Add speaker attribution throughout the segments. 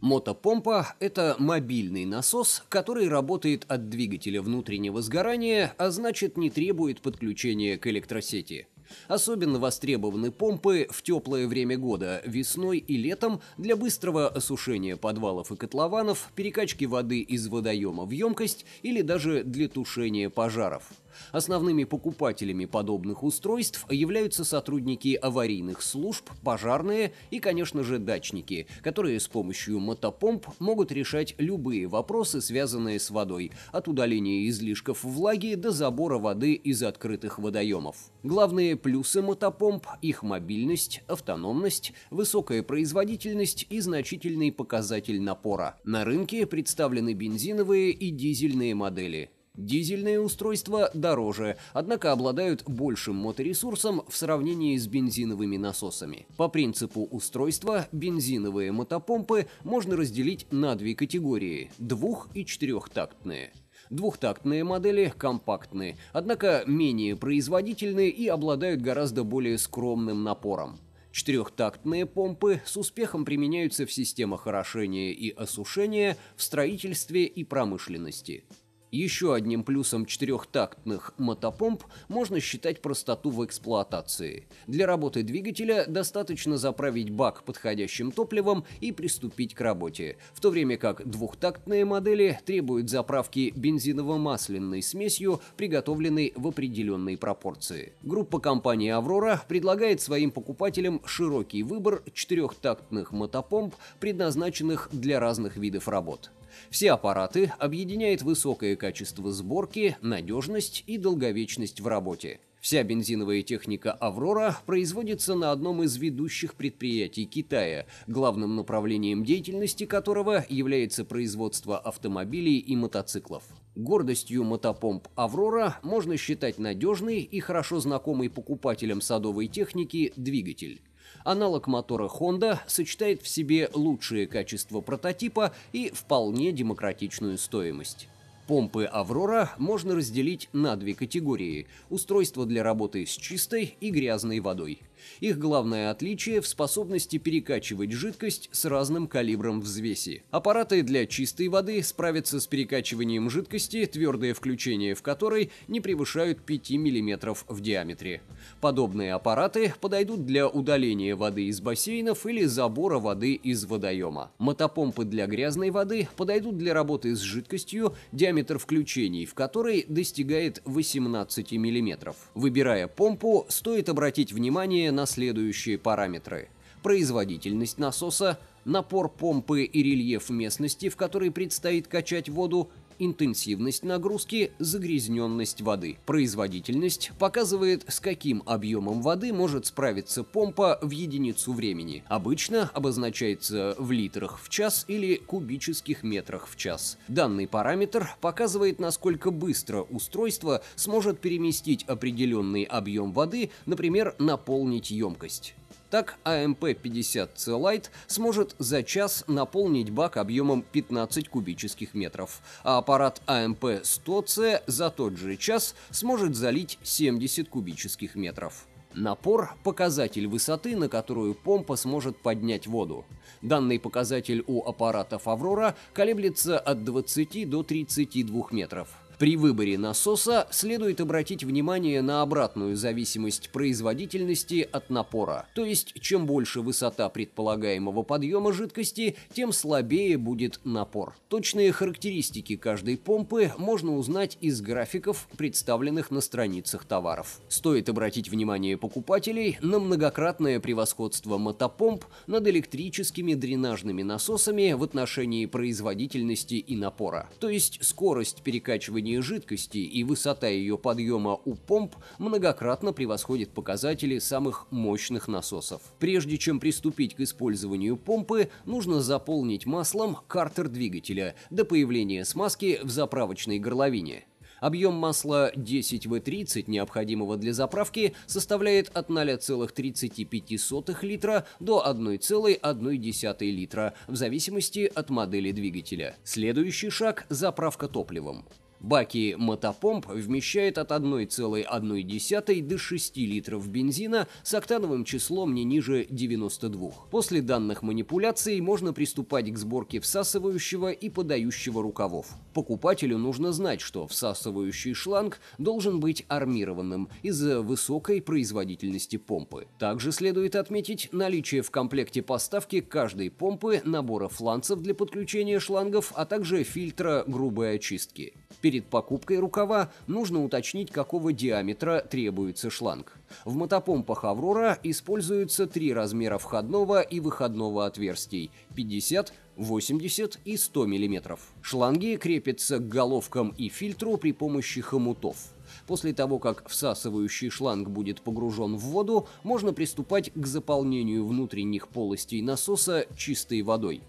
Speaker 1: Мотопомпа – это мобильный насос, который работает от двигателя внутреннего сгорания, а значит не требует подключения к электросети. Особенно востребованы помпы в теплое время года, весной и летом, для быстрого осушения подвалов и котлованов, перекачки воды из водоема в емкость или даже для тушения пожаров. Основными покупателями подобных устройств являются сотрудники аварийных служб, пожарные и, конечно же, дачники, которые с помощью мотопомп могут решать любые вопросы, связанные с водой, от удаления излишков влаги до забора воды из открытых водоемов. Главные плюсы мотопомп – их мобильность, автономность, высокая производительность и значительный показатель напора. На рынке представлены бензиновые и дизельные модели – Дизельные устройства дороже, однако обладают большим моторесурсом в сравнении с бензиновыми насосами. По принципу устройства бензиновые мотопомпы можно разделить на две категории – двух- и четырехтактные. Двухтактные модели компактны, однако менее производительные и обладают гораздо более скромным напором. Четырехтактные помпы с успехом применяются в системах орошения и осушения, в строительстве и промышленности. Еще одним плюсом четырехтактных мотопомп можно считать простоту в эксплуатации. Для работы двигателя достаточно заправить бак подходящим топливом и приступить к работе, в то время как двухтактные модели требуют заправки бензиново-масляной смесью, приготовленной в определенной пропорции. Группа компании «Аврора» предлагает своим покупателям широкий выбор четырехтактных мотопомп, предназначенных для разных видов работ. Все аппараты объединяет высокая качество сборки, надежность и долговечность в работе. Вся бензиновая техника «Аврора» производится на одном из ведущих предприятий Китая, главным направлением деятельности которого является производство автомобилей и мотоциклов. Гордостью мотопомп «Аврора» можно считать надежный и хорошо знакомый покупателям садовой техники двигатель. Аналог мотора Honda сочетает в себе лучшие качества прототипа и вполне демократичную стоимость. Помпы «Аврора» можно разделить на две категории – устройства для работы с чистой и грязной водой. Их главное отличие в способности перекачивать жидкость с разным калибром взвеси. Аппараты для чистой воды справятся с перекачиванием жидкости, твердое включение в которой не превышают 5 мм в диаметре. Подобные аппараты подойдут для удаления воды из бассейнов или забора воды из водоема. Мотопомпы для грязной воды подойдут для работы с жидкостью, диаметр включений в которой достигает 18 мм. Выбирая помпу, стоит обратить внимание влияние на следующие параметры. Производительность насоса, напор помпы и рельеф местности, в которой предстоит качать воду, интенсивность нагрузки, загрязненность воды. Производительность показывает, с каким объемом воды может справиться помпа в единицу времени. Обычно обозначается в литрах в час или кубических метрах в час. Данный параметр показывает, насколько быстро устройство сможет переместить определенный объем воды, например, наполнить емкость. Так АМП-50 Целайт сможет за час наполнить бак объемом 15 кубических метров, а аппарат АМП-100C за тот же час сможет залить 70 кубических метров. Напор – показатель высоты, на которую помпа сможет поднять воду. Данный показатель у аппаратов «Аврора» колеблется от 20 до 32 метров. При выборе насоса следует обратить внимание на обратную зависимость производительности от напора, то есть чем больше высота предполагаемого подъема жидкости, тем слабее будет напор. Точные характеристики каждой помпы можно узнать из графиков, представленных на страницах товаров. Стоит обратить внимание покупателей на многократное превосходство мотопомп над электрическими дренажными насосами в отношении производительности и напора, то есть скорость перекачивания содержание жидкости и высота ее подъема у помп многократно превосходит показатели самых мощных насосов. Прежде чем приступить к использованию помпы, нужно заполнить маслом картер двигателя до появления смазки в заправочной горловине. Объем масла 10В30, необходимого для заправки, составляет от 0,35 литра до 1,1 литра, в зависимости от модели двигателя. Следующий шаг – заправка топливом. Баки мотопомп вмещает от 1,1 до 6 литров бензина с октановым числом не ниже 92. После данных манипуляций можно приступать к сборке всасывающего и подающего рукавов. Покупателю нужно знать, что всасывающий шланг должен быть армированным из-за высокой производительности помпы. Также следует отметить наличие в комплекте поставки каждой помпы набора фланцев для подключения шлангов, а также фильтра грубой очистки. Перед покупкой рукава нужно уточнить, какого диаметра требуется шланг. В мотопомпах «Аврора» используются три размера входного и выходного отверстий – 50, 80 и 100 мм. Шланги крепятся к головкам и фильтру при помощи хомутов. После того, как всасывающий шланг будет погружен в воду, можно приступать к заполнению внутренних полостей насоса чистой водой.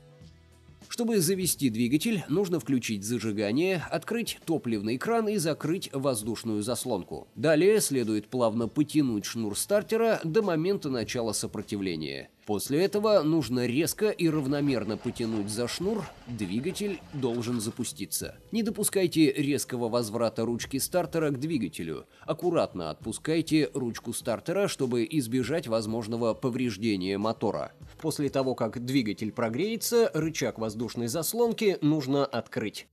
Speaker 1: Чтобы завести двигатель, нужно включить зажигание, открыть топливный кран и закрыть воздушную заслонку. Далее следует плавно потянуть шнур стартера до момента начала сопротивления. После этого нужно резко и равномерно потянуть за шнур, двигатель должен запуститься. Не допускайте резкого возврата ручки стартера к двигателю. Аккуратно отпускайте ручку стартера, чтобы избежать возможного повреждения мотора. После того, как двигатель прогреется, рычаг воздушной заслонки нужно открыть.